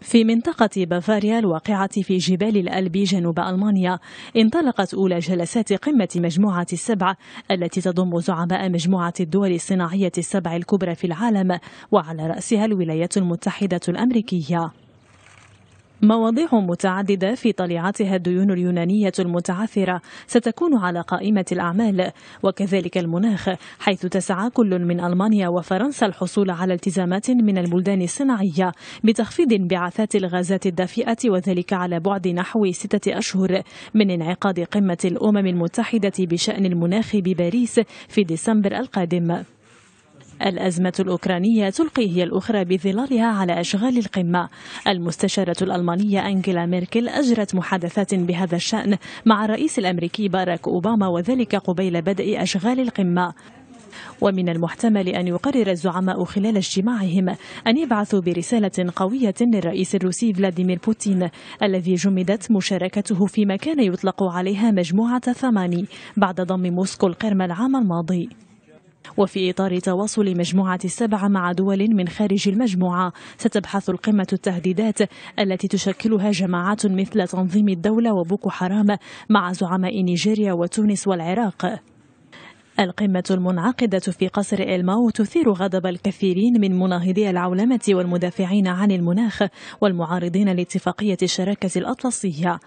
في منطقة بافاريا الواقعة في جبال الألب جنوب ألمانيا انطلقت أولى جلسات قمة مجموعة السبع التي تضم زعماء مجموعة الدول الصناعية السبع الكبرى في العالم وعلى رأسها الولايات المتحدة الأمريكية مواضيع متعددة في طليعتها الديون اليونانية المتعثرة ستكون على قائمة الأعمال وكذلك المناخ حيث تسعى كل من ألمانيا وفرنسا الحصول على التزامات من البلدان الصناعية بتخفيض انبعاثات الغازات الدافئة وذلك على بعد نحو ستة أشهر من انعقاد قمة الأمم المتحدة بشأن المناخ بباريس في ديسمبر القادم الأزمة الأوكرانية تلقي هي الأخرى بظلالها على أشغال القمة المستشارة الألمانية أنجيلا ميركل أجرت محادثات بهذا الشأن مع الرئيس الأمريكي باراك أوباما وذلك قبيل بدء أشغال القمة ومن المحتمل أن يقرر الزعماء خلال اجتماعهم أن يبعثوا برسالة قوية للرئيس الروسي فلاديمير بوتين الذي جمدت مشاركته فيما كان يطلق عليها مجموعة ثماني بعد ضم موسكو القرم العام الماضي وفي إطار تواصل مجموعة السبعة مع دول من خارج المجموعة ستبحث القمة التهديدات التي تشكلها جماعات مثل تنظيم الدولة وبوكو حرام مع زعماء نيجيريا وتونس والعراق القمة المنعقدة في قصر إلماو تثير غضب الكثيرين من مناهضي العولمة والمدافعين عن المناخ والمعارضين لاتفاقية الشراكة الأطلسية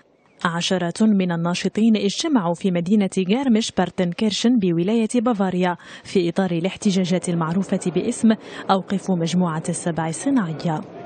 عشرات من الناشطين اجتمعوا في مدينة جارمش بارتنكيرشن بولاية بافاريا في إطار الاحتجاجات المعروفة باسم أوقف مجموعة السبع الصناعية